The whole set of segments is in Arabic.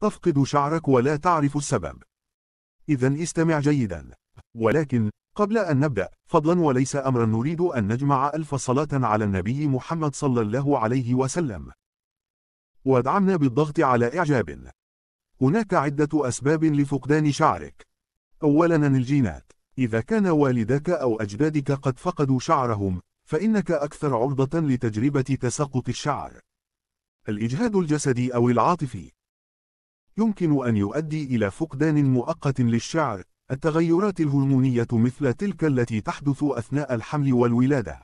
تفقد شعرك ولا تعرف السبب إذا استمع جيدا ولكن قبل أن نبدأ فضلا وليس أمرا نريد أن نجمع ألف صلاة على النبي محمد صلى الله عليه وسلم وادعمنا بالضغط على إعجاب هناك عدة أسباب لفقدان شعرك أولا الجينات إذا كان والدك أو أجدادك قد فقدوا شعرهم فإنك أكثر عرضة لتجربة تساقط الشعر الإجهاد الجسدي أو العاطفي يمكن أن يؤدي إلى فقدان مؤقت للشعر التغيرات الهرمونية مثل تلك التي تحدث أثناء الحمل والولادة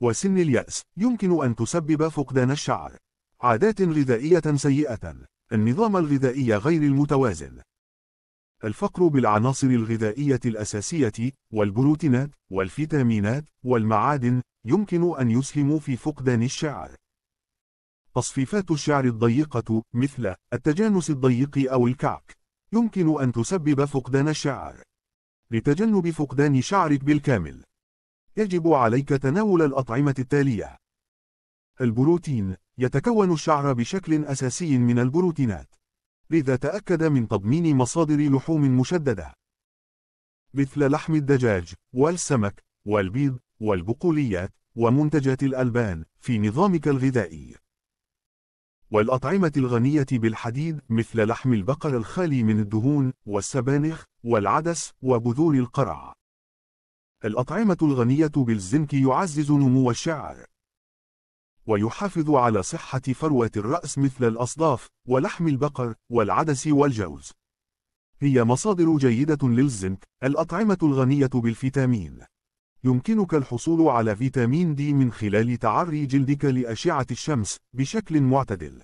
وسن اليأس يمكن أن تسبب فقدان الشعر عادات غذائية سيئة النظام الغذائي غير المتوازن الفقر بالعناصر الغذائية الأساسية والبروتينات والفيتامينات والمعادن يمكن أن يسهم في فقدان الشعر تصفيفات الشعر الضيقة مثل التجانس الضيق أو الكعك يمكن أن تسبب فقدان الشعر لتجنب فقدان شعرك بالكامل يجب عليك تناول الأطعمة التالية البروتين يتكون الشعر بشكل أساسي من البروتينات لذا تأكد من تضمين مصادر لحوم مشددة مثل لحم الدجاج والسمك والبيض والبقوليات ومنتجات الألبان في نظامك الغذائي والأطعمة الغنية بالحديد مثل لحم البقر الخالي من الدهون والسبانخ والعدس وبذور القرع. الأطعمة الغنية بالزنك يعزز نمو الشعر ويحافظ على صحة فروة الرأس مثل الأصداف ولحم البقر والعدس والجوز. هي مصادر جيدة للزنك، الأطعمة الغنية بالفيتامين. يمكنك الحصول على فيتامين دي من خلال تعري جلدك لأشعة الشمس بشكل معتدل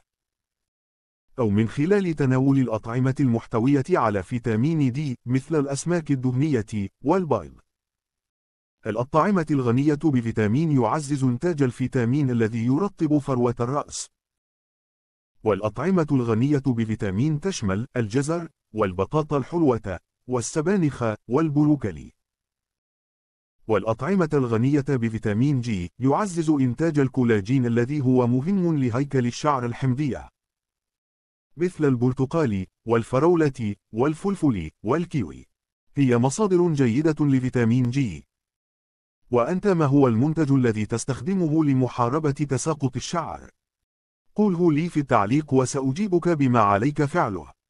أو من خلال تناول الأطعمة المحتوية على فيتامين دي مثل الأسماك الدهنية والبيض الأطعمة الغنية بفيتامين يعزز إنتاج الفيتامين الذي يرطب فروة الرأس والأطعمة الغنية بفيتامين تشمل الجزر والبطاطا الحلوة والسبانخ والبروكلي والأطعمة الغنية بفيتامين جي يعزز إنتاج الكولاجين الذي هو مهم لهيكل الشعر الحمضية مثل البرتقال والفرولة والفلفل والكيوي هي مصادر جيدة لفيتامين جي وأنت ما هو المنتج الذي تستخدمه لمحاربة تساقط الشعر؟ قله لي في التعليق وسأجيبك بما عليك فعله